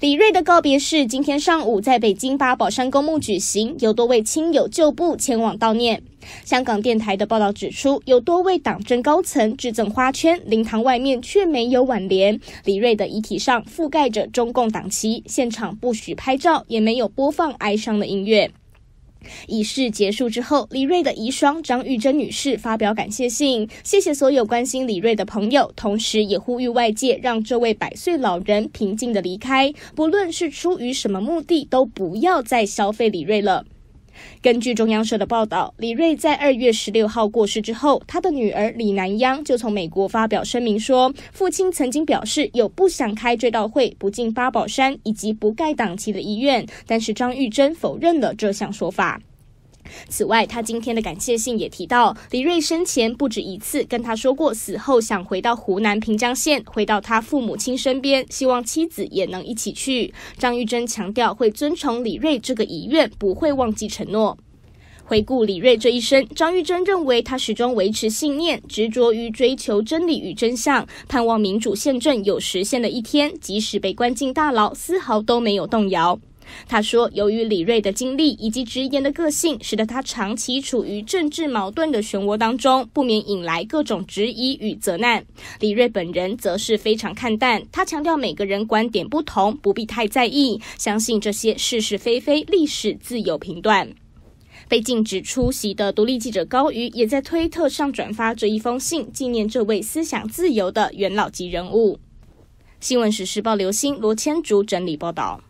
李瑞的告别式今天上午在北京八宝山公墓举行，有多位亲友、旧部前往悼念。香港电台的报道指出，有多位党政高层致赠花圈，灵堂外面却没有挽联。李瑞的遗体上覆盖着中共党旗，现场不许拍照，也没有播放哀伤的音乐。仪式结束之后，李锐的遗孀张玉珍女士发表感谢信，谢谢所有关心李锐的朋友，同时也呼吁外界让这位百岁老人平静的离开，不论是出于什么目的，都不要再消费李锐了。根据中央社的报道，李瑞在二月十六号过世之后，他的女儿李南央就从美国发表声明说，父亲曾经表示有不想开追悼会、不进八宝山以及不盖档期的医院，但是张玉珍否认了这项说法。此外，他今天的感谢信也提到，李瑞生前不止一次跟他说过，死后想回到湖南平江县，回到他父母亲身边，希望妻子也能一起去。张玉珍强调，会遵从李瑞这个遗愿，不会忘记承诺。回顾李瑞这一生，张玉珍认为他始终维持信念，执着于追求真理与真相，盼望民主宪政有实现的一天，即使被关进大牢，丝毫都没有动摇。他说：“由于李瑞的经历以及直言的个性，使得他长期处于政治矛盾的漩涡当中，不免引来各种质疑与责难。李瑞本人则是非常看淡，他强调每个人观点不同，不必太在意，相信这些是是非非，历史自有评断。”被禁止出席的独立记者高瑜也在推特上转发这一封信，纪念这位思想自由的元老级人物。新闻时事报，刘星、罗千竹整理报道。